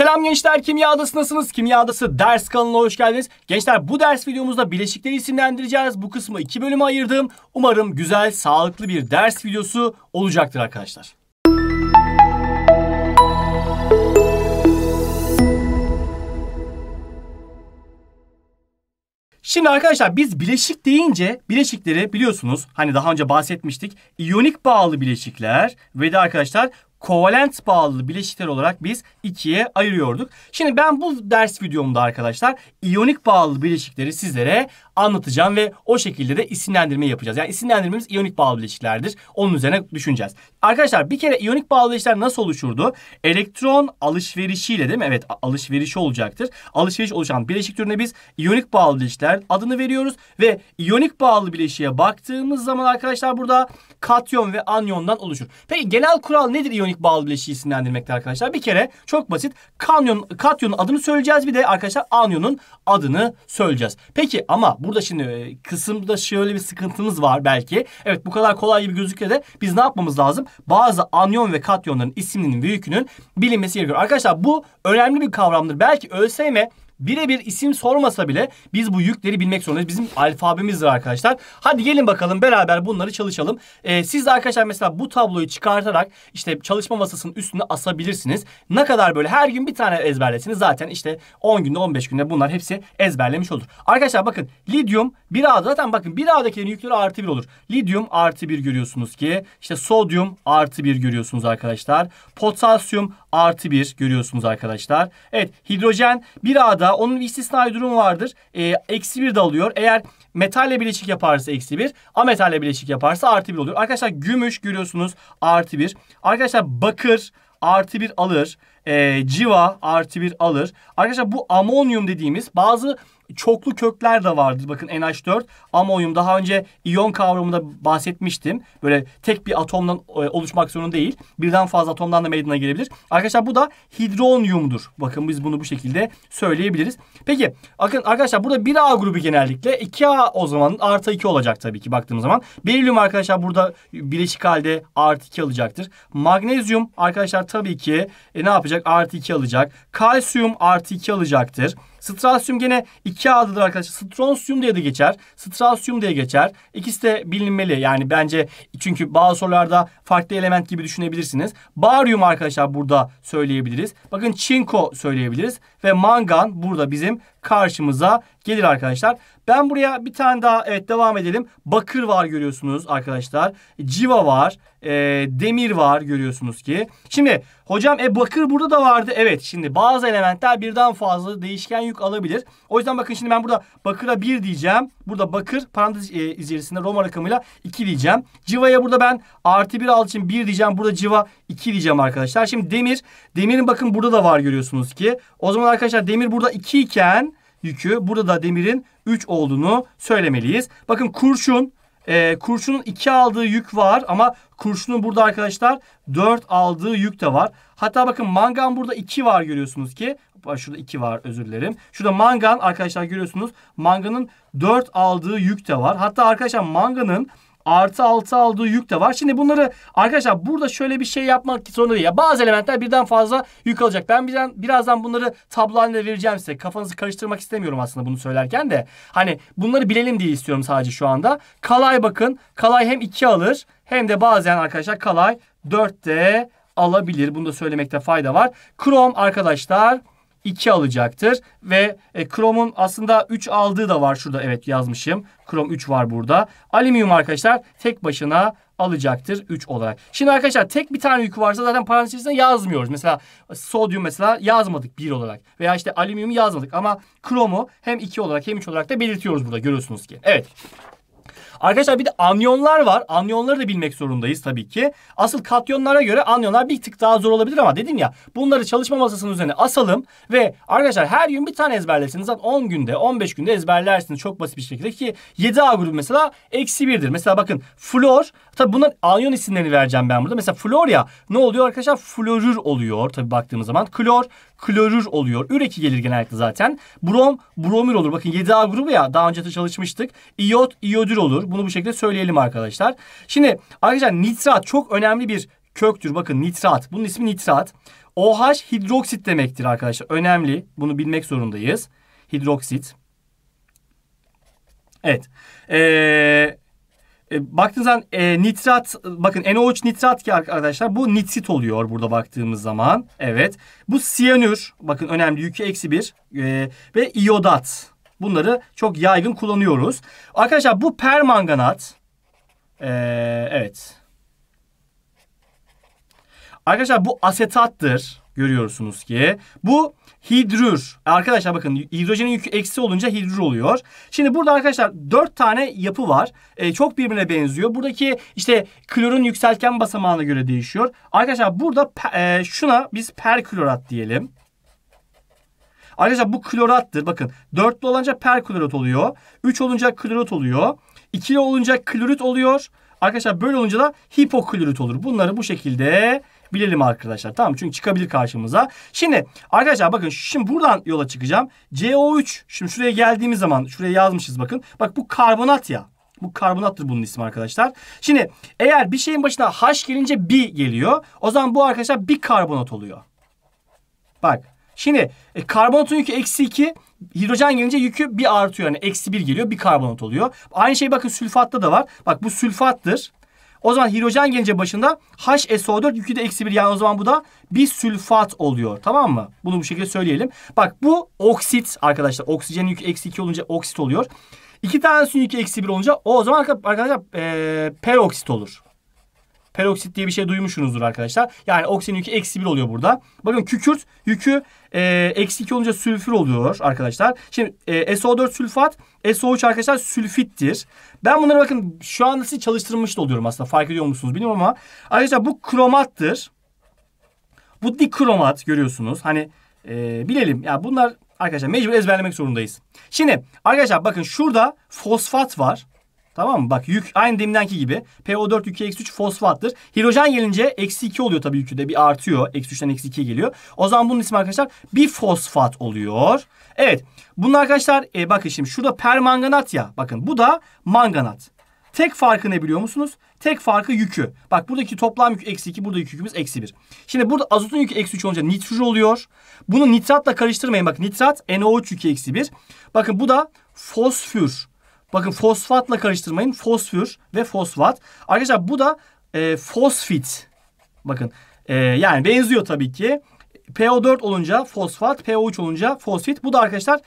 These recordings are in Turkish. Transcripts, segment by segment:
Selam gençler kimya Adası adasındasınız. Kimya adası ders kanalına hoş geldiniz. Gençler bu ders videomuzda bileşikleri isimlendireceğiz. Bu kısmı iki bölüme ayırdım. Umarım güzel, sağlıklı bir ders videosu olacaktır arkadaşlar. Şimdi arkadaşlar biz bileşik deyince bileşikleri biliyorsunuz hani daha önce bahsetmiştik. İyonik bağlı bileşikler ve de arkadaşlar kovalent bağlı bileşikler olarak biz ikiye ayırıyorduk. Şimdi ben bu ders videomda arkadaşlar iyonik bağlı bileşikleri sizlere anlatacağım ve o şekilde de isimlendirme yapacağız. Yani isimlendirmemiz iyonik bağlı bileşiklerdir. Onun üzerine düşüneceğiz. Arkadaşlar bir kere iyonik bağlı bileşikler nasıl oluşurdu? Elektron alışverişiyle değil mi? Evet alışverişi olacaktır. Alışveriş oluşan bileşik türüne biz iyonik bağlı bileşikler adını veriyoruz ve iyonik bağlı bileşiğe baktığımız zaman arkadaşlar burada katyon ve anyondan oluşur. Peki genel kural nedir iyonik bağlı bileşiği isimlendirmekte arkadaşlar? Bir kere çok basit. Kanyon, katyonun adını söyleyeceğiz. Bir de arkadaşlar anyonun adını söyleyeceğiz. Peki ama burada şimdi e, kısımda şöyle bir sıkıntımız var belki. Evet bu kadar kolay gibi gözükse de biz ne yapmamız lazım? Bazı anyon ve katyonların isimlerinin ve yükünün bilinmesi gerekiyor. Arkadaşlar bu önemli bir kavramdır. Belki ÖSYM birebir isim sormasa bile biz bu yükleri bilmek zorundayız. Bizim alfabemizdir arkadaşlar. Hadi gelin bakalım beraber bunları çalışalım. Ee, siz de arkadaşlar mesela bu tabloyu çıkartarak işte çalışma masasının üstüne asabilirsiniz. Ne kadar böyle her gün bir tane ezberlesiniz zaten işte 10 günde 15 günde bunlar hepsi ezberlemiş olur. Arkadaşlar bakın lidyum 1A'da zaten bakın 1A'dakilerin yükleri artı 1 olur. Lidyum artı 1 görüyorsunuz ki işte sodyum artı 1 görüyorsunuz arkadaşlar. Potasyum artı 1 görüyorsunuz arkadaşlar. Evet hidrojen 1A'da onun bir istisnai durum vardır. Ee, eksi 1 de alıyor. Eğer metalle bileşik yaparsa eksi 1. metalle bileşik yaparsa artı 1 oluyor. Arkadaşlar gümüş görüyorsunuz artı 1. Arkadaşlar bakır artı 1 alır. E, civa artı 1 alır. Arkadaşlar bu amonyum dediğimiz bazı çoklu kökler de vardır. Bakın NH4, amonyum daha önce iyon kavramında bahsetmiştim. Böyle tek bir atomdan e, oluşmak zorunda değil. Birden fazla atomdan da meydana gelebilir. Arkadaşlar bu da hidronyumdur. Bakın biz bunu bu şekilde söyleyebiliriz. Peki bakın arkadaşlar burada 1A grubu genellikle 2A o zaman artı 2 olacak tabii ki baktığımız zaman. Berilyum arkadaşlar burada bileşik halde artı 2 alacaktır. Magnezyum arkadaşlar tabii ki e, ne yapacak? Artı 2 alacak. Kalsiyum artı 2 alacaktır. Strasyum gene iki adıdır arkadaşlar. Stronsiyum diye de geçer. Strasyum diye geçer. İkisi de bilinmeli. Yani bence çünkü bazı sorularda farklı element gibi düşünebilirsiniz. Baryum arkadaşlar burada söyleyebiliriz. Bakın çinko söyleyebiliriz. Ve mangan burada bizim karşımıza gelir arkadaşlar. Ben buraya bir tane daha evet devam edelim. Bakır var görüyorsunuz arkadaşlar. Civa var. E, demir var görüyorsunuz ki. Şimdi hocam e bakır burada da vardı. Evet şimdi bazı elementler birden fazla değişken yük alabilir. O yüzden bakın şimdi ben burada bakıra 1 diyeceğim. Burada bakır parantez e, içerisinde Roma rakamıyla 2 diyeceğim. Civa'ya burada ben artı 1 al için 1 diyeceğim. Burada civa 2 diyeceğim arkadaşlar. Şimdi demir. Demirin bakın burada da var görüyorsunuz ki. O zaman arkadaşlar demir burada 2 iken yükü burada da demirin 3 olduğunu söylemeliyiz. Bakın kurşun. E, kurşunun 2 aldığı yük var ama kurşunun burada arkadaşlar 4 aldığı yük de var. Hatta bakın mangan burada 2 var görüyorsunuz ki. Şurada 2 var özür dilerim. Şurada mangan arkadaşlar görüyorsunuz. Manganın 4 aldığı yük de var. Hatta arkadaşlar manganın Artı 6 aldığı yük de var. Şimdi bunları arkadaşlar burada şöyle bir şey yapmak zorunda değil. Ya bazı elementler birden fazla yük alacak. Ben birden, birazdan bunları tablo halinde vereceğim size. Kafanızı karıştırmak istemiyorum aslında bunu söylerken de. Hani bunları bilelim diye istiyorum sadece şu anda. Kalay bakın. Kalay hem 2 alır hem de bazen arkadaşlar kalay 4 de alabilir. Bunu da söylemekte fayda var. Krom arkadaşlar 2 alacaktır. Ve e, kromun aslında 3 aldığı da var şurada evet yazmışım. Krom 3 var burada. Alüminyum arkadaşlar tek başına alacaktır 3 olarak. Şimdi arkadaşlar tek bir tane yükü varsa zaten parantez yazmıyoruz. Mesela sodyum mesela yazmadık 1 olarak veya işte alüminyum yazmadık ama kromu hem 2 olarak hem 3 olarak da belirtiyoruz burada görüyorsunuz ki. Evet. Arkadaşlar bir de anyonlar var. Anyonları da bilmek zorundayız tabii ki. Asıl katyonlara göre anyonlar bir tık daha zor olabilir ama dedim ya bunları çalışma masasının üzerine asalım ve arkadaşlar her gün bir tane ezberlersiniz Zaten 10 günde 15 günde ezberlersiniz çok basit bir şekilde ki 7A grubu mesela eksi 1'dir. Mesela bakın flor tabii bunların anyon isimlerini vereceğim ben burada. Mesela flor ya ne oluyor arkadaşlar? Florür oluyor tabii baktığımız zaman. Klor klorür oluyor. Üreki gelir genellikle zaten. Brom bromür olur. Bakın 7A grubu ya daha önce de çalışmıştık. İyot iyodür olur. Bunu bu şekilde söyleyelim arkadaşlar. Şimdi arkadaşlar nitrat çok önemli bir köktür. Bakın nitrat. Bunun ismi nitrat. OH hidroksit demektir arkadaşlar. Önemli. Bunu bilmek zorundayız. Hidroksit. Evet. Ee, e, baktığınız zaman e, nitrat bakın NOH nitrat ki arkadaşlar bu nitrit oluyor burada baktığımız zaman. Evet. Bu siyanür bakın önemli yükü eksi bir e, ve iodat. Bunları çok yaygın kullanıyoruz. Arkadaşlar bu permanganat ee, evet. Arkadaşlar bu asetattır. Görüyorsunuz ki. Bu hidrür. Arkadaşlar bakın hidrojenin yükü eksi olunca hidrür oluyor. Şimdi burada arkadaşlar dört tane yapı var. E, çok birbirine benziyor. Buradaki işte klorun yükselken basamağına göre değişiyor. Arkadaşlar burada e, şuna biz perklorat diyelim. Ayrıca bu klorattır. Bakın dörtlü olunca perklorat oluyor. Üç olunca klorat oluyor. İkili olunca klorit oluyor. Arkadaşlar böyle olunca da hipoklorit olur. Bunları bu şekilde bilelim arkadaşlar. Tamam çünkü çıkabilir karşımıza. Şimdi arkadaşlar bakın şimdi buradan yola çıkacağım. CO3 şimdi şuraya geldiğimiz zaman şuraya yazmışız bakın. Bak bu karbonat ya. Bu karbonattır bunun ismi arkadaşlar. Şimdi eğer bir şeyin başına H gelince bi geliyor. O zaman bu arkadaşlar karbonat oluyor. Bak Şimdi e, karbonatın yükü eksi 2. Hidrojen gelince yükü bir artıyor. Yani eksi 1 geliyor. Bir karbonat oluyor. Aynı şey bakın sülfatta da var. Bak bu sülfattır. O zaman hidrojen gelince başında HSO4 yükü de eksi 1. Yani o zaman bu da bir sülfat oluyor. Tamam mı? Bunu bu şekilde söyleyelim. Bak bu oksit arkadaşlar. Oksijenin yükü eksi 2 olunca oksit oluyor. İki tanesinin yükü eksi 1 olunca o, zaman arkadaşlar e, peroksit olur. Peroksit diye bir şey duymuşsunuzdur arkadaşlar. Yani oksijen yükü eksi 1 oluyor burada. Bakın kükürt yükü e, eksi 2 olunca sülfür oluyor arkadaşlar. Şimdi e, SO4 sülfat, SO3 arkadaşlar sülfittir. Ben bunları bakın şu anda sizi çalıştırmış da oluyorum aslında. Fark ediyor musunuz bilmiyorum ama. Arkadaşlar bu kromattır. Bu dikromat görüyorsunuz. Hani e, bilelim ya bunlar arkadaşlar mecbur ezberlemek zorundayız. Şimdi arkadaşlar bakın şurada fosfat var. Tamam mı? Bak yük aynı demindenki gibi. PO4 yükü eksi 3 fosfattır. Hidrojen gelince eksi 2 oluyor tabii yükü de. Bir artıyor. Eksi 3'ten eksi 2'ye geliyor. O zaman bunun ismi arkadaşlar bir fosfat oluyor. Evet. Bunun arkadaşlar e, bakın şimdi şurada permanganat ya. Bakın bu da manganat. Tek farkı ne biliyor musunuz? Tek farkı yükü. Bak buradaki toplam yük eksi 2. Buradaki yükümüz eksi 1. Şimdi burada azotun yükü eksi 3 olunca nitrojen oluyor. Bunu nitratla karıştırmayın. Bak nitrat NO3 yükü eksi 1. Bakın bu da fosfür Bakın fosfatla karıştırmayın. Fosfür ve fosfat. Arkadaşlar bu da e, fosfit. Bakın e, yani benziyor tabii ki. PO4 olunca fosfat, PO3 olunca fosfit. Bu da arkadaşlar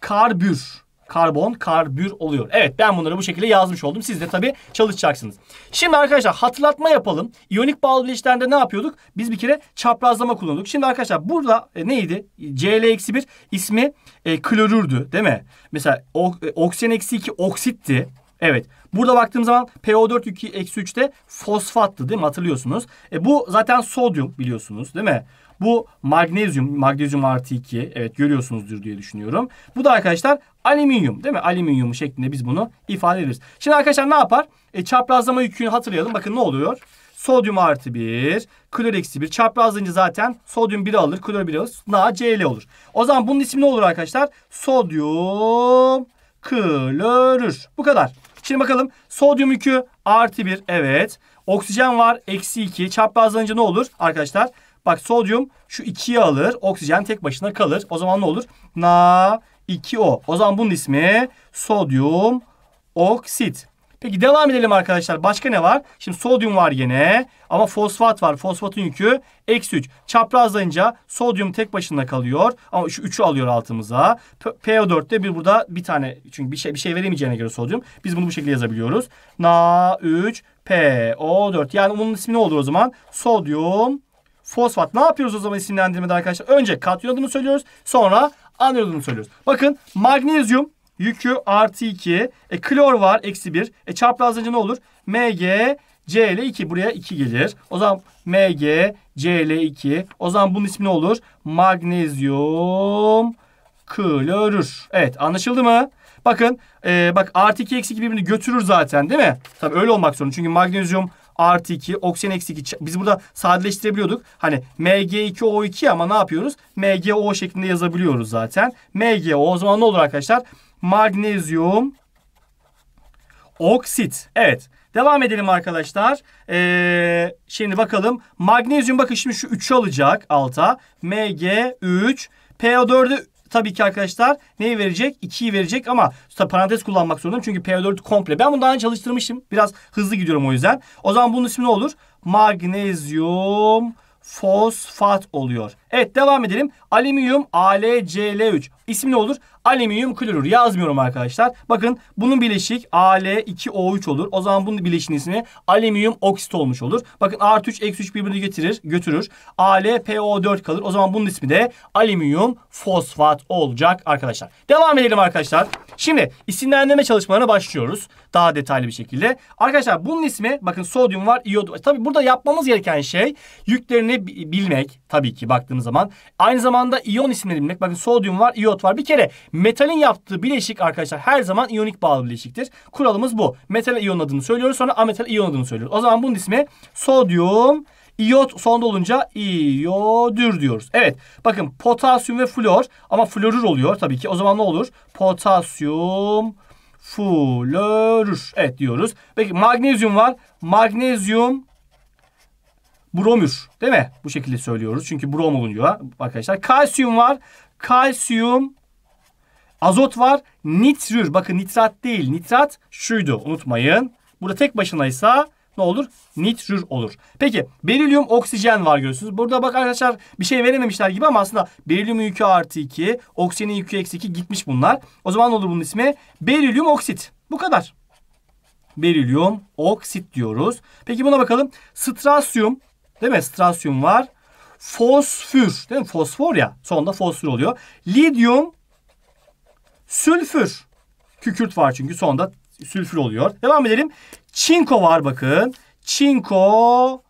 karbür karbon karbür oluyor. Evet ben bunları bu şekilde yazmış oldum. Siz de tabii çalışacaksınız. Şimdi arkadaşlar hatırlatma yapalım. İyonik bağlı bileşenlerde ne yapıyorduk? Biz bir kere çaprazlama kullanıyorduk. Şimdi arkadaşlar burada e, neydi? Cl-1 ismi e, klorürdü değil mi? Mesela o, e, oksijen-2 oksitti. Evet. Burada baktığım zaman PO4 3'te fosfattı değil mi? Hatırlıyorsunuz. E, bu zaten sodyum biliyorsunuz değil mi? Bu magnezyum, magnezyum artı 2 evet görüyorsunuzdur diye düşünüyorum. Bu da arkadaşlar alüminyum değil mi? Alüminyum şeklinde biz bunu ifade ederiz. Şimdi arkadaşlar ne yapar? E, çaprazlama yükünü hatırlayalım. Bakın ne oluyor? Sodyum artı 1, klor eksi 1. Çaprazlayınca zaten sodyum 1 alır, klor 1 alır. NaCl olur. O zaman bunun ismi ne olur arkadaşlar? Sodyum klorür. Bu kadar. Şimdi bakalım. Sodyum 2 artı 1. Evet. Oksijen var. Eksi 2. Çaprazlanınca ne olur arkadaşlar? Bak sodyum şu 2'yi alır. Oksijen tek başına kalır. O zaman ne olur? Na 2O. O zaman bunun ismi sodyum oksit. Peki devam edelim arkadaşlar. Başka ne var? Şimdi sodyum var gene ama fosfat var. Fosfatın yükü eksi 3. Çaprazlayınca sodyum tek başına kalıyor ama şu 3'ü alıyor altımıza. PO4'te bir burada bir tane çünkü bir şey bir şey veremeyeceğine göre sodyum. Biz bunu bu şekilde yazabiliyoruz. Na3PO4. Yani bunun ismi ne olur o zaman? Sodyum fosfat. Ne yapıyoruz o zaman isimlendirmede arkadaşlar? Önce katyon adını söylüyoruz. Sonra anyon adını söylüyoruz. Bakın magnezyum yükü artı 2. E, klor var eksi 1. E, önce ne olur? Mg C 2 buraya 2 gelir. O zaman Mg C 2. O zaman bunun ismi ne olur? Magnezyum klorür. Evet anlaşıldı mı? Bakın e, bak artı 2 eksi 2 birbirini götürür zaten değil mi? Tabii öyle olmak zorunda. Çünkü magnezyum artı 2 oksijen eksi 2. Biz burada sadeleştirebiliyorduk. Hani Mg2O2 ama ne yapıyoruz? MgO şeklinde yazabiliyoruz zaten. MgO o zaman ne olur arkadaşlar? Magnezyum oksit. Evet. Devam edelim arkadaşlar. Ee, şimdi bakalım. Magnezyum bakın şimdi şu 3'ü alacak alta. Mg3. PO4'ü Tabii ki arkadaşlar neyi verecek? 2'yi verecek ama işte parantez kullanmak zorundayım. Çünkü P4 komple. Ben bunu daha önce çalıştırmıştım. Biraz hızlı gidiyorum o yüzden. O zaman bunun ismi ne olur? Magnezyum fosfat oluyor. Evet devam edelim. Alüminyum AlCl3. İsmi ne olur? Alüminyum klorür. Yazmıyorum arkadaşlar. Bakın bunun bileşik Al2O3 olur. O zaman bunun bileşinin ismi alüminyum oksit olmuş olur. Bakın artı 3 eksi 3 birbirini getirir, götürür. AlPO4 kalır. O zaman bunun ismi de alüminyum fosfat olacak arkadaşlar. Devam edelim arkadaşlar. Şimdi isimlendirme çalışmalarına başlıyoruz. Daha detaylı bir şekilde. Arkadaşlar bunun ismi bakın sodyum var, iyod var. Tabii burada yapmamız gereken şey yüklerini bilmek tabii ki baktığımız baktığımız zaman. Aynı zamanda iyon isimleri bilmek. Bakın sodyum var, iot var. Bir kere metalin yaptığı bileşik arkadaşlar her zaman iyonik bağlı bileşiktir. Kuralımız bu. Metal iyon adını söylüyoruz sonra ametal iyon adını söylüyoruz. O zaman bunun ismi sodyum iot sonda olunca iodür diyoruz. Evet bakın potasyum ve flor ama florür oluyor tabii ki. O zaman ne olur? Potasyum florür. Evet diyoruz. Peki magnezyum var. Magnezyum bromür değil mi? Bu şekilde söylüyoruz. Çünkü brom olunca arkadaşlar. Kalsiyum var. Kalsiyum azot var. Nitrür. Bakın nitrat değil. Nitrat şuydu. Unutmayın. Burada tek başınaysa ne olur? Nitrür olur. Peki berilyum oksijen var görüyorsunuz. Burada bak arkadaşlar bir şey verememişler gibi ama aslında berilyum yükü artı 2, oksijenin yükü eksi 2 gitmiş bunlar. O zaman ne olur bunun ismi? Berilyum oksit. Bu kadar. Berilyum oksit diyoruz. Peki buna bakalım. Strasyum Değil mi? Strasyum var. Fosfür. Değil mi? Fosfor ya. Sonunda fosfür oluyor. Lidyum. Sülfür. Kükürt var çünkü sonunda sülfür oluyor. Devam edelim. Çinko var bakın. Çinko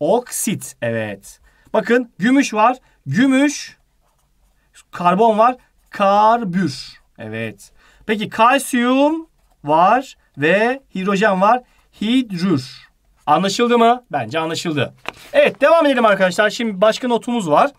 oksit. Evet. Bakın gümüş var. Gümüş. Karbon var. Karbür. Evet. Peki kalsiyum var ve hidrojen var. Hidrür. Anlaşıldı mı? Bence anlaşıldı. Evet devam edelim arkadaşlar. Şimdi başka notumuz var.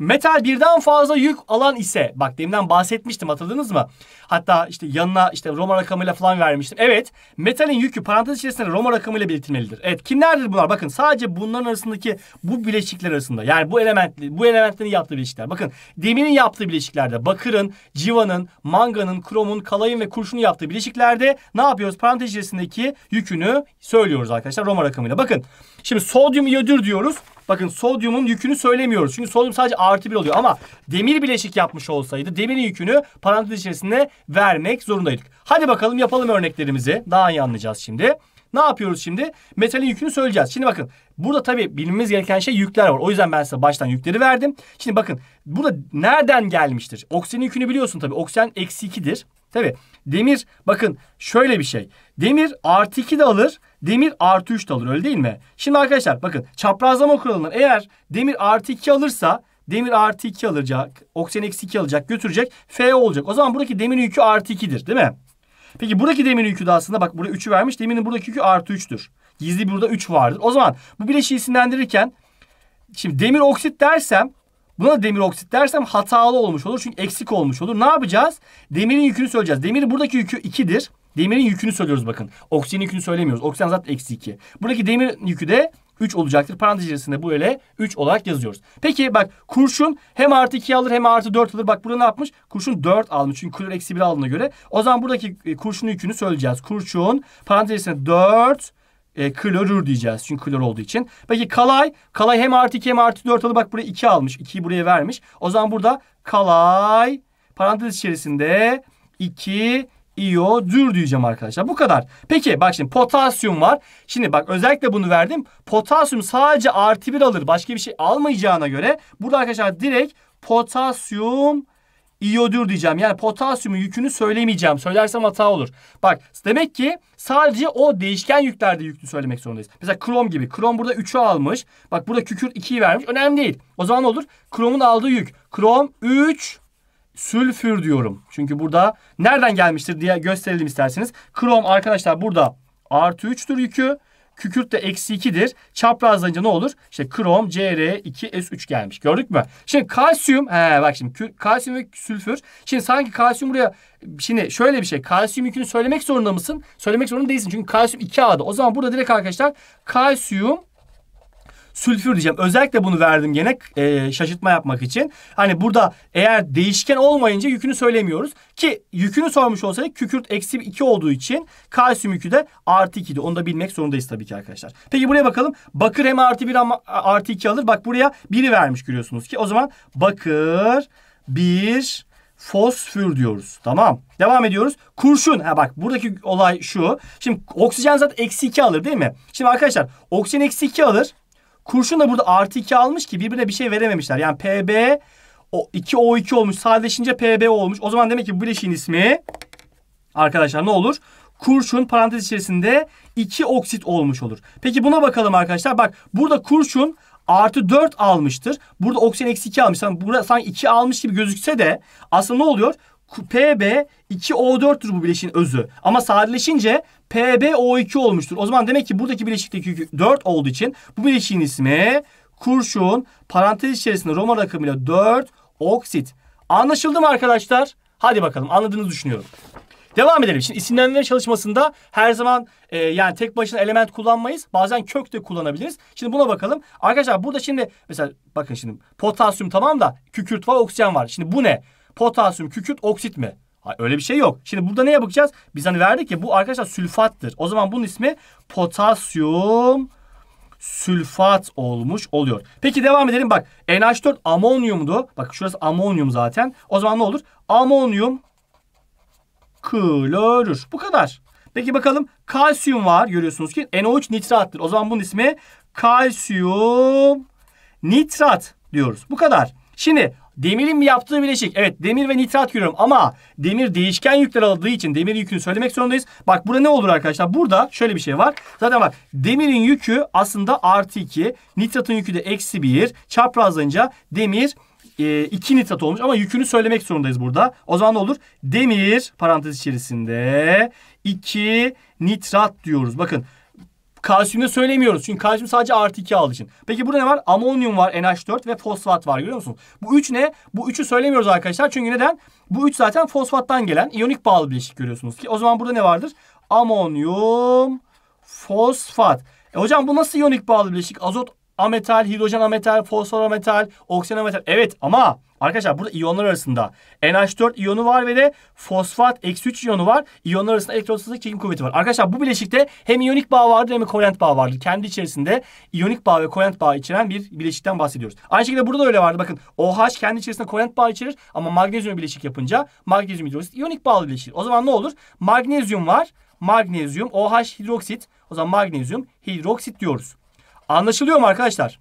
Metal birden fazla yük alan ise bak deminden bahsetmiştim hatırladınız mı? Hatta işte yanına işte Roma rakamıyla falan vermiştim. Evet metalin yükü parantez içerisinde Roma rakamıyla belirtilmelidir. Evet kimlerdir bunlar? Bakın sadece bunların arasındaki bu bileşikler arasında yani bu elementli, bu elementlerin yaptığı bileşikler. Bakın deminin yaptığı bileşiklerde bakırın, civanın, manganın, kromun, kalayın ve kurşunun yaptığı bileşiklerde ne yapıyoruz? Parantez içerisindeki yükünü söylüyoruz arkadaşlar Roma rakamıyla. Bakın Şimdi sodyum iodür diyoruz. Bakın sodyumun yükünü söylemiyoruz. Çünkü sodyum sadece artı bir oluyor. Ama demir bileşik yapmış olsaydı demirin yükünü parantez içerisinde vermek zorundaydık. Hadi bakalım yapalım örneklerimizi. Daha iyi anlayacağız şimdi. Ne yapıyoruz şimdi? Metalin yükünü söyleyeceğiz. Şimdi bakın burada tabii bilmemiz gereken şey yükler var. O yüzden ben size baştan yükleri verdim. Şimdi bakın burada nereden gelmiştir? Oksijen yükünü biliyorsun tabii. Oksijen eksi 2'dir. Tabi demir bakın şöyle bir şey. Demir artı 2 de alır. Demir artı 3 de alır öyle değil mi? Şimdi arkadaşlar bakın çaprazlama kuralından eğer demir artı 2 alırsa demir artı 2 alacak. Oksijen eksi 2 alacak götürecek. F olacak. O zaman buradaki demir yükü artı 2'dir değil mi? Peki buradaki demir yükü de aslında bak buraya 3'ü vermiş. Demirin buradaki yükü artı 3'tür. Gizli burada 3 vardır. O zaman bu bileşiği isimlendirirken şimdi demir oksit dersem Buna demir oksit dersem hatalı olmuş olur. Çünkü eksik olmuş olur. Ne yapacağız? Demirin yükünü söyleyeceğiz. Demir buradaki yükü 2'dir. Demirin yükünü söylüyoruz bakın. Oksijenin yükünü söylemiyoruz. Oksijen zaten eksi 2. Buradaki demir yükü de 3 olacaktır. Parantez içerisinde bu öyle 3 olarak yazıyoruz. Peki bak kurşun hem artı 2 alır hem artı 4 alır. Bak burada ne yapmış? Kurşun 4 almış. Çünkü klor eksi 1 aldığına göre. O zaman buradaki e, kurşunun yükünü söyleyeceğiz. Kurşun parantez içerisinde 4 e, klorür diyeceğiz. Çünkü klor olduğu için. Peki kalay. Kalay hem artı 2 hem artı 4 alı. Bak buraya 2 almış. 2'yi buraya vermiş. O zaman burada kalay parantez içerisinde 2 iyodür diyeceğim arkadaşlar. Bu kadar. Peki bak şimdi potasyum var. Şimdi bak özellikle bunu verdim. Potasyum sadece artı 1 alır. Başka bir şey almayacağına göre burada arkadaşlar direkt potasyum iyodür diyeceğim. Yani potasyumun yükünü söylemeyeceğim. Söylersem hata olur. Bak demek ki sadece o değişken yüklerde yüklü söylemek zorundayız. Mesela krom gibi. Krom burada 3'ü almış. Bak burada kükürt 2'yi vermiş. Önemli değil. O zaman ne olur? Kromun aldığı yük. Krom 3 sülfür diyorum. Çünkü burada nereden gelmiştir diye gösterelim isterseniz. Krom arkadaşlar burada artı 3'tür yükü. Kükürt de eksi 2'dir. Çaprazlayınca ne olur? İşte krom CR2S3 gelmiş. Gördük mü? Şimdi kalsiyum. He bak şimdi kalsiyum ve sülfür. Şimdi sanki kalsiyum buraya Şimdi şöyle bir şey. Kalsiyum yükünü söylemek zorunda mısın? Söylemek zorunda değilsin. Çünkü kalsiyum 2A'da. O zaman burada direkt arkadaşlar kalsiyum sülfür diyeceğim. Özellikle bunu verdim gene e, şaşırtma yapmak için. Hani burada eğer değişken olmayınca yükünü söylemiyoruz. Ki yükünü sormuş olsaydık kükürt eksi 2 olduğu için kalsiyum yükü de artı 2'di. Onu da bilmek zorundayız tabii ki arkadaşlar. Peki buraya bakalım. Bakır hem artı 1 ama artı 2 alır. Bak buraya 1'i vermiş görüyorsunuz ki. O zaman bakır 1 fosfür diyoruz. Tamam. Devam ediyoruz. Kurşun. Ha bak buradaki olay şu. Şimdi oksijen zaten eksi 2 alır değil mi? Şimdi arkadaşlar oksijen eksi 2 alır. Kurşun da burada artı 2 almış ki birbirine bir şey verememişler. Yani PB o 2O2 olmuş. Sadeleşince PB olmuş. O zaman demek ki bu bileşiğin ismi arkadaşlar ne olur? Kurşun parantez içerisinde 2 oksit olmuş olur. Peki buna bakalım arkadaşlar. Bak burada kurşun artı 4 almıştır. Burada oksijen eksi 2 almış. Yani burada sanki 2 almış gibi gözükse de aslında ne oluyor? PB 2O4'tür bu bileşiğin özü. Ama sadeleşince PbO2 olmuştur. O zaman demek ki buradaki bileşikteki yükü 4 olduğu için bu bileşiğin ismi kurşun parantez içerisinde Roma rakamıyla 4 oksit. Anlaşıldı mı arkadaşlar? Hadi bakalım anladığınızı düşünüyorum. Devam edelim. Şimdi isimlendirme çalışmasında her zaman e, yani tek başına element kullanmayız. Bazen kök de kullanabiliriz. Şimdi buna bakalım. Arkadaşlar burada şimdi mesela bakın şimdi potasyum tamam da kükürt var oksijen var. Şimdi bu ne? Potasyum, kükürt, oksit mi? Öyle bir şey yok. Şimdi burada neye bakacağız? Biz hani verdik ya bu arkadaşlar sülfattır. O zaman bunun ismi potasyum sülfat olmuş oluyor. Peki devam edelim. Bak NH4 amonyumdu. Bak şurası amonyum zaten. O zaman ne olur? Amonyum klorür. Bu kadar. Peki bakalım kalsiyum var. Görüyorsunuz ki NO3 nitrattır. O zaman bunun ismi kalsiyum nitrat diyoruz. Bu kadar. Şimdi Demirin mi yaptığı bileşik. Evet demir ve nitrat görüyorum ama demir değişken yükler aldığı için demir yükünü söylemek zorundayız. Bak burada ne olur arkadaşlar? Burada şöyle bir şey var. Zaten bak demirin yükü aslında artı 2. Nitratın yükü de eksi 1. Çaprazlanınca demir 2 e, nitrat olmuş ama yükünü söylemek zorundayız burada. O zaman ne olur? Demir parantez içerisinde 2 nitrat diyoruz. Bakın Kalsiyumda söylemiyoruz. Çünkü kalsiyum sadece artı 2 aldığı için. Peki burada ne var? Amonyum var NH4 ve fosfat var görüyor musunuz? Bu 3 ne? Bu 3'ü söylemiyoruz arkadaşlar. Çünkü neden? Bu 3 zaten fosfattan gelen iyonik bağlı bileşik görüyorsunuz ki. O zaman burada ne vardır? Amonyum, fosfat. E hocam bu nasıl iyonik bağlı bileşik? Azot ametal, hidrojen ametal, fosfor ametal, oksijen ametal. Evet ama Arkadaşlar burada iyonlar arasında NH4 iyonu var ve de fosfat eksi 3 iyonu var. İyonlar arasında elektronsuzluk çekim kuvveti var. Arkadaşlar bu bileşikte hem iyonik bağ vardır hem de kovalent bağ vardır. Kendi içerisinde iyonik bağ ve kovalent bağ içeren bir bileşikten bahsediyoruz. Aynı şekilde burada da öyle vardı. Bakın OH kendi içerisinde kovalent bağ içerir ama magnezyum bileşik yapınca magnezyum hidroksit iyonik bağlı bileşik. O zaman ne olur? Magnezyum var. Magnezyum OH hidroksit. O zaman magnezyum hidroksit diyoruz. Anlaşılıyor mu arkadaşlar?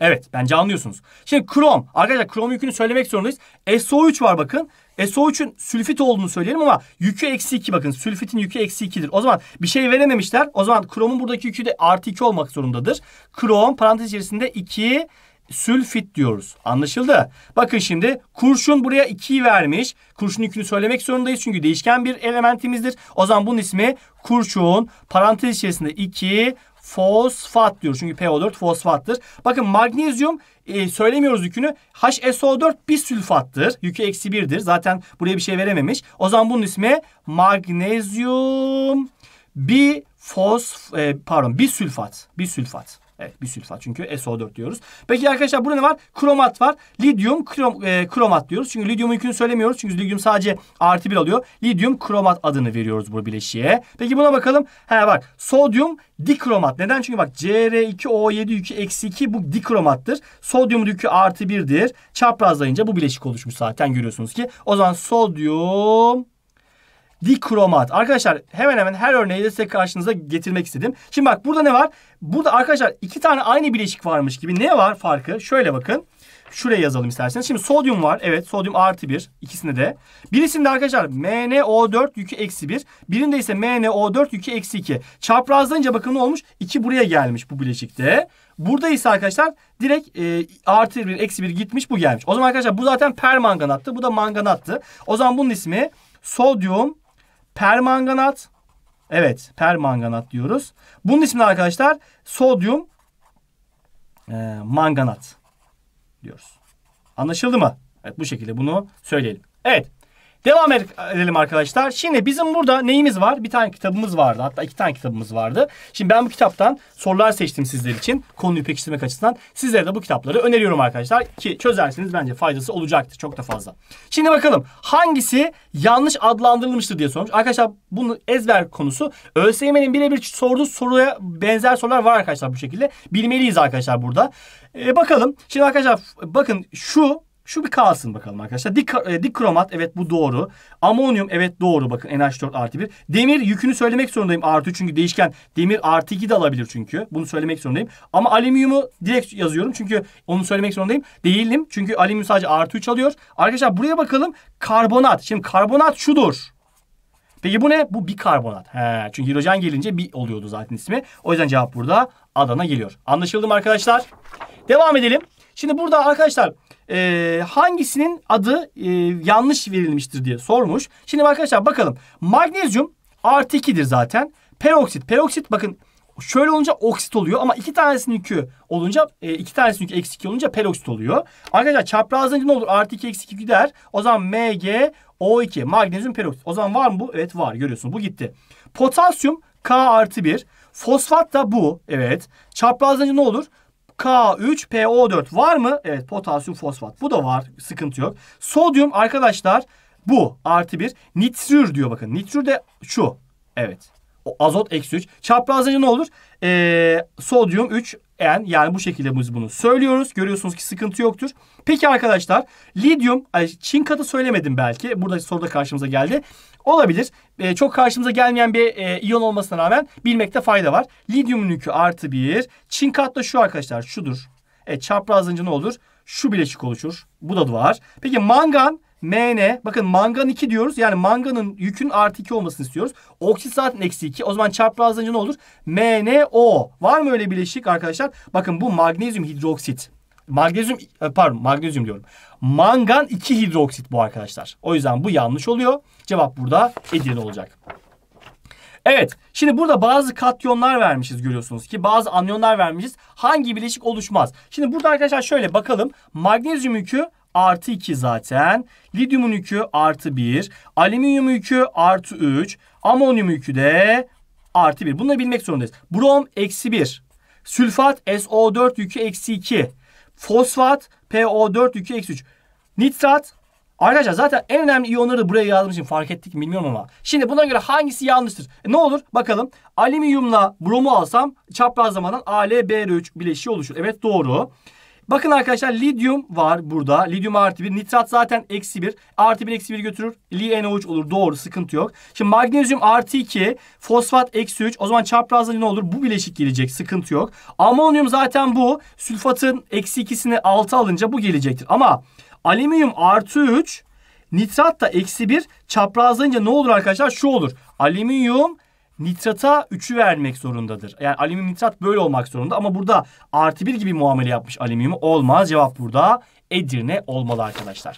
Evet bence anlıyorsunuz. Şimdi krom. Arkadaşlar krom yükünü söylemek zorundayız. SO3 var bakın. SO3'ün sülfit olduğunu söyleyelim ama yükü eksi 2 bakın. Sülfitin yükü eksi 2'dir. O zaman bir şey verememişler. O zaman kromun buradaki yükü de artı 2 olmak zorundadır. Krom parantez içerisinde 2 sülfit diyoruz. Anlaşıldı. Bakın şimdi kurşun buraya 2'yi vermiş. Kurşun yükünü söylemek zorundayız çünkü değişken bir elementimizdir. O zaman bunun ismi kurşun parantez içerisinde 2 fosfat diyor Çünkü PO4 fosfattır. Bakın magnezyum e, söylemiyoruz yükünü. HSO4 bir sülfattır. Yükü eksi birdir. Zaten buraya bir şey verememiş. O zaman bunun ismi magnezyum bifos e, pardon bir sülfat bir sülfat. Evet bisülfat çünkü SO4 diyoruz. Peki arkadaşlar burada ne var? Kromat var. Lidyum krom, e, kromat diyoruz. Çünkü lidyum yükünü söylemiyoruz. Çünkü lidyum sadece artı bir alıyor. Lidyum kromat adını veriyoruz bu bileşiğe. Peki buna bakalım. He bak sodyum dikromat. Neden? Çünkü bak CR2O7 yükü eksi 2 bu dikromattır. Sodyum yükü artı 1'dir. Çaprazlayınca bu bileşik oluşmuş zaten görüyorsunuz ki. O zaman sodyum dikromat. Arkadaşlar hemen hemen her örneği de size karşınıza getirmek istedim. Şimdi bak burada ne var? Burada arkadaşlar iki tane aynı bileşik varmış gibi. Ne var farkı? Şöyle bakın. Şuraya yazalım isterseniz. Şimdi sodyum var. Evet sodyum artı bir İkisinde de. Birisinde arkadaşlar MnO4 yükü eksi 1. Birinde ise MnO4 yükü eksi iki. Çaprazlayınca bakın ne olmuş? İki buraya gelmiş bu bileşikte. Burada ise arkadaşlar direkt e, artı bir eksi bir gitmiş bu gelmiş. O zaman arkadaşlar bu zaten permanganattı. Bu da manganattı. O zaman bunun ismi sodyum Permanganat. Evet permanganat diyoruz. Bunun ismini arkadaşlar sodyum e, manganat diyoruz. Anlaşıldı mı? Evet bu şekilde bunu söyleyelim. Evet Devam edelim arkadaşlar. Şimdi bizim burada neyimiz var? Bir tane kitabımız vardı. Hatta iki tane kitabımız vardı. Şimdi ben bu kitaptan sorular seçtim sizler için. Konuyu pekiştirmek açısından. Sizlere de bu kitapları öneriyorum arkadaşlar. Ki çözerseniz bence faydası olacaktır. Çok da fazla. Şimdi bakalım hangisi yanlış adlandırılmıştır diye sormuş. Arkadaşlar bunu ezber konusu. ÖSYM'nin birebir sorduğu soruya benzer sorular var arkadaşlar bu şekilde. Bilmeliyiz arkadaşlar burada. E, bakalım. Şimdi arkadaşlar bakın şu şu bir kalsın bakalım arkadaşlar. Dik, e, dikromat evet bu doğru. Amonyum evet doğru bakın NH4 artı 1. Demir yükünü söylemek zorundayım artı çünkü değişken demir artı 2 de alabilir çünkü. Bunu söylemek zorundayım. Ama alüminyumu direkt yazıyorum çünkü onu söylemek zorundayım. Değilim çünkü alüminyum sadece artı 3 alıyor. Arkadaşlar buraya bakalım karbonat. Şimdi karbonat şudur. Peki bu ne? Bu bikarbonat. He, çünkü hidrojen gelince bir oluyordu zaten ismi. O yüzden cevap burada Adana geliyor. Anlaşıldı mı arkadaşlar? Devam edelim. Şimdi burada arkadaşlar e, hangisinin adı e, yanlış verilmiştir diye sormuş. Şimdi arkadaşlar bakalım. Magnezyum artı 2'dir zaten. Peroksit. Peroksit bakın şöyle olunca oksit oluyor ama iki tanesinin yükü olunca e, iki tanesinin yükü eksik olunca peroksit oluyor. Arkadaşlar çaprazlayınca ne olur? Artı 2 eksik 2 gider. O zaman mgo 2 magnezyum peroksit. O zaman var mı bu? Evet var görüyorsunuz bu gitti. Potasyum K artı 1. Fosfat da bu. Evet. Çaprazlayınca ne olur? K3PO4 var mı? Evet potasyum fosfat. Bu da var. Sıkıntı yok. Sodyum arkadaşlar bu artı bir. Nitrür diyor bakın. Nitrür de şu. Evet azot eksi 3. Çaprazlayınca ne olur? Ee, sodyum 3 N yani bu şekilde biz bunu söylüyoruz. Görüyorsunuz ki sıkıntı yoktur. Peki arkadaşlar lityum Çin katı söylemedim belki. Burada soruda karşımıza geldi. Olabilir. E, çok karşımıza gelmeyen bir e, iyon olmasına rağmen bilmekte fayda var. Lityumun yükü artı 1. Çin katı da şu arkadaşlar şudur. E, çaprazlayınca ne olur? Şu bileşik oluşur. Bu da var. Peki mangan Mn bakın mangan 2 diyoruz. Yani manganın yükün artı 2 olmasını istiyoruz. Oksit zaten eksi 2. O zaman çarpı çaprazlanınca ne olur? MnO. Var mı öyle bileşik arkadaşlar? Bakın bu magnezyum hidroksit. Magnezyum e, pardon magnezyum diyorum. Mangan 2 hidroksit bu arkadaşlar. O yüzden bu yanlış oluyor. Cevap burada Edirne olacak. Evet. Şimdi burada bazı katyonlar vermişiz görüyorsunuz ki bazı anyonlar vermişiz. Hangi bileşik oluşmaz? Şimdi burada arkadaşlar şöyle bakalım. Magnezyum yükü artı 2 zaten. Lityumun yükü artı 1. Alüminyum yükü artı 3. Amonyum yükü de artı 1. Bunu bilmek zorundayız. Brom eksi 1. Sülfat SO4 yükü eksi 2. Fosfat PO4 yükü eksi 3. Nitrat Arkadaşlar zaten en önemli iyonları da buraya yazmışım. Fark ettik bilmiyorum ama. Şimdi buna göre hangisi yanlıştır? E ne olur? Bakalım. Alüminyumla bromu alsam çaprazlamadan AlBr3 bileşiği oluşur. Evet doğru. Doğru. Bakın arkadaşlar lityum var burada. Lityum artı bir. Nitrat zaten eksi bir. Artı bir eksi bir götürür. Li NO3 olur. Doğru sıkıntı yok. Şimdi magnezyum artı iki. Fosfat eksi üç. O zaman çaprazda ne olur? Bu bileşik gelecek. Sıkıntı yok. Amonyum zaten bu. Sülfatın eksi ikisini altı alınca bu gelecektir. Ama alüminyum artı üç. Nitrat da eksi bir. Çaprazlayınca ne olur arkadaşlar? Şu olur. Alüminyum nitrata 3'ü vermek zorundadır. Yani alüminyum nitrat böyle olmak zorunda ama burada artı 1 gibi muamele yapmış alüminyum olmaz. Cevap burada Edirne olmalı arkadaşlar.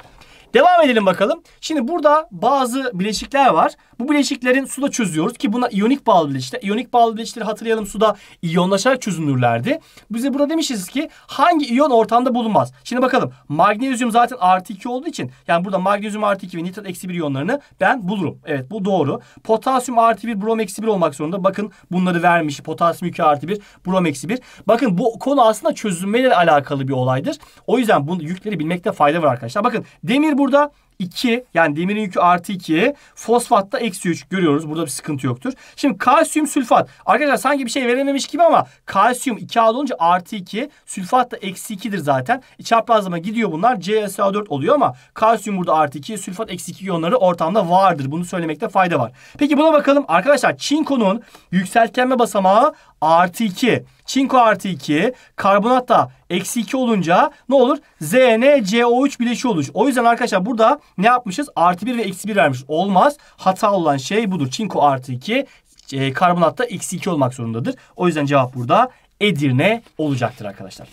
Devam edelim bakalım. Şimdi burada bazı bileşikler var. Bu bileşiklerin suda çözüyoruz ki buna iyonik bağlı bileşikler. İyonik bağlı bileşikleri hatırlayalım suda iyonlaşarak çözünürlerdi. Bize burada demişiz ki hangi iyon ortamda bulunmaz? Şimdi bakalım magnezyum zaten artı 2 olduğu için yani burada magnezyum artı 2 ve nitrat eksi 1 iyonlarını ben bulurum. Evet bu doğru. Potasyum artı 1 brom eksi 1 olmak zorunda. Bakın bunları vermiş. Potasyum 2 artı 1 brom eksi 1. Bakın bu konu aslında çözünmeyle alakalı bir olaydır. O yüzden bu yükleri bilmekte fayda var arkadaşlar. Bakın demir burada 2 yani demirin yükü artı 2. Fosfatta eksi 3 görüyoruz. Burada bir sıkıntı yoktur. Şimdi kalsiyum sülfat. Arkadaşlar sanki bir şey verememiş gibi ama kalsiyum 2A olunca artı 2. Sülfat da eksi 2'dir zaten. E, çaprazlama gidiyor bunlar. CSA4 oluyor ama kalsiyum burada artı 2. Sülfat eksi 2 iyonları ortamda vardır. Bunu söylemekte fayda var. Peki buna bakalım. Arkadaşlar çinkonun yükseltgenme basamağı artı 2. Çinko artı 2. Karbonat da eksi 2 olunca ne olur? ZnCO3 bileşi olur. O yüzden arkadaşlar burada ne yapmışız? Artı 1 ve eksi 1 vermiş. Olmaz. Hata olan şey budur. Çinko artı 2. E, karbonat da eksi 2 olmak zorundadır. O yüzden cevap burada Edirne olacaktır arkadaşlar.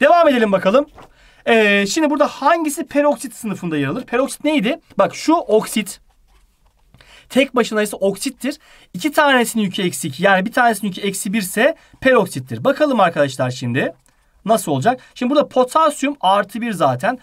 Devam edelim bakalım. Ee, şimdi burada hangisi peroksit sınıfında yer alır? Peroksit neydi? Bak şu oksit Tek başına ise oksittir. İki tanesinin yükü eksik yani bir tanesinin yükü eksi 1 ise peroksittir. Bakalım arkadaşlar şimdi nasıl olacak? Şimdi burada potasyum artı bir zaten.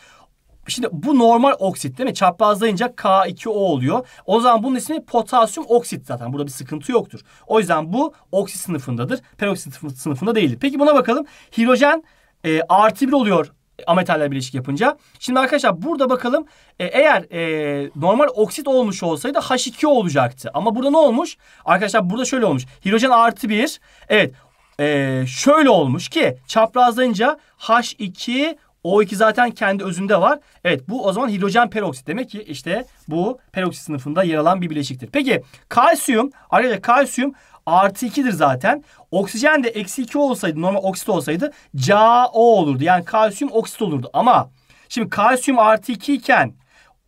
Şimdi bu normal oksit değil mi? Çaprazlayınca K2O oluyor. O zaman bunun ismi potasyum oksit zaten. Burada bir sıkıntı yoktur. O yüzden bu oksit sınıfındadır. Peroksit sınıfında değildir. Peki buna bakalım. Hidrojen e, artı bir oluyor ametallerle bileşik yapınca. Şimdi arkadaşlar burada bakalım e, eğer e, normal oksit olmuş olsaydı H2 olacaktı. Ama burada ne olmuş? Arkadaşlar burada şöyle olmuş. Hidrojen artı 1. Evet e, şöyle olmuş ki çaprazlayınca H2 O2 zaten kendi özünde var. Evet bu o zaman hidrojen peroksit demek ki işte bu peroksit sınıfında yer alan bir bileşiktir. Peki kalsiyum arkadaşlar kalsiyum artı 2'dir zaten. Oksijen de eksi 2 olsaydı normal oksit olsaydı CaO olurdu. Yani kalsiyum oksit olurdu. Ama şimdi kalsiyum artı 2 iken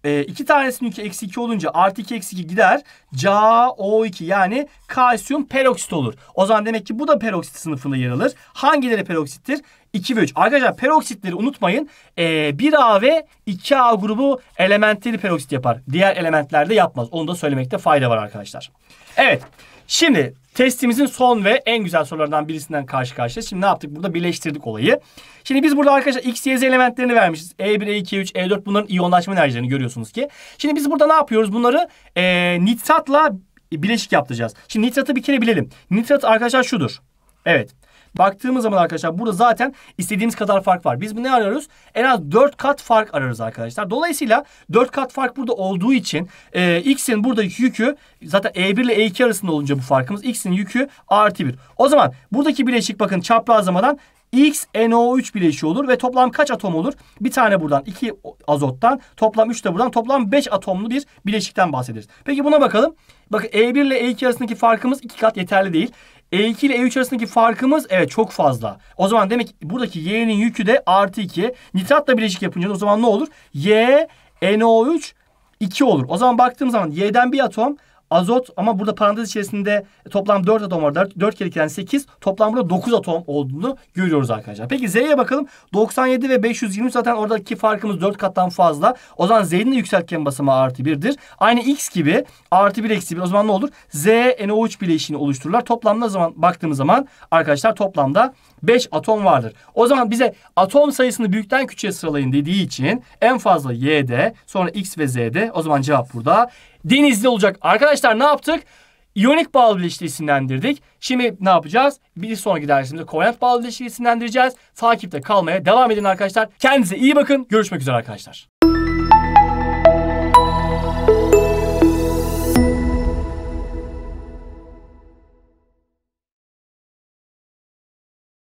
e, iki tanesinin ki eksi 2 olunca artı 2 eksi 2 gider. CaO2 yani kalsiyum peroksit olur. O zaman demek ki bu da peroksit sınıfında yer alır. Hangileri peroksittir? 2 ve 3. Arkadaşlar peroksitleri unutmayın. E, 1A ve 2A grubu elementleri peroksit yapar. Diğer elementlerde yapmaz. Onu da söylemekte fayda var arkadaşlar. Evet. Şimdi testimizin son ve en güzel sorulardan birisinden karşı karşıya. Şimdi ne yaptık? Burada birleştirdik olayı. Şimdi biz burada arkadaşlar X, Y, Z elementlerini vermişiz. E1, E2, E3, E4 bunların iyonlaşma enerjilerini görüyorsunuz ki. Şimdi biz burada ne yapıyoruz? Bunları e, nitratla bileşik yapacağız. Şimdi nitratı bir kere bilelim. Nitrat arkadaşlar şudur. Evet. Baktığımız zaman arkadaşlar burada zaten istediğimiz kadar fark var. Biz bu ne arıyoruz? En az 4 kat fark ararız arkadaşlar. Dolayısıyla 4 kat fark burada olduğu için e, x'in burada yükü zaten e1 ile e2 arasında olunca bu farkımız. x'in yükü artı 1. O zaman buradaki bileşik bakın çaprazlamadan X NO3 bileşiği olur ve toplam kaç atom olur? Bir tane buradan, iki azottan, toplam 3 de buradan, toplam 5 atomlu bir bileşikten bahsederiz. Peki buna bakalım. Bakın E1 ile E2 arasındaki farkımız 2 kat yeterli değil. E2 ile E3 arasındaki farkımız evet çok fazla. O zaman demek ki buradaki Y'nin yükü de artı 2. Nitratla bileşik yapınca o zaman ne olur? Y NO3 2 olur. O zaman baktığım zaman Y'den bir atom Azot ama burada parantez içerisinde e, toplam 4 atom var. 4, 4 kere 2'den 8. Toplam burada 9 atom olduğunu görüyoruz arkadaşlar. Peki Z'ye bakalım. 97 ve 520 zaten oradaki farkımız 4 kattan fazla. O zaman Z'nin de yükseltgen basamağı artı 1'dir. Aynı X gibi artı 1 eksi 1. O zaman ne olur? Z NO3 bileşiğini oluştururlar. Toplamda zaman baktığımız zaman arkadaşlar toplamda 5 atom vardır. O zaman bize atom sayısını büyükten küçüğe sıralayın dediği için en fazla Y'de sonra X ve Z'de o zaman cevap burada denizli olacak. Arkadaşlar ne yaptık? İyonik bağlı bileşiği isimlendirdik. Şimdi ne yapacağız? Bir sonraki dersimizde kovalent bağlı bileşiği isimlendireceğiz. Takipte kalmaya devam edin arkadaşlar. Kendinize iyi bakın. Görüşmek üzere arkadaşlar.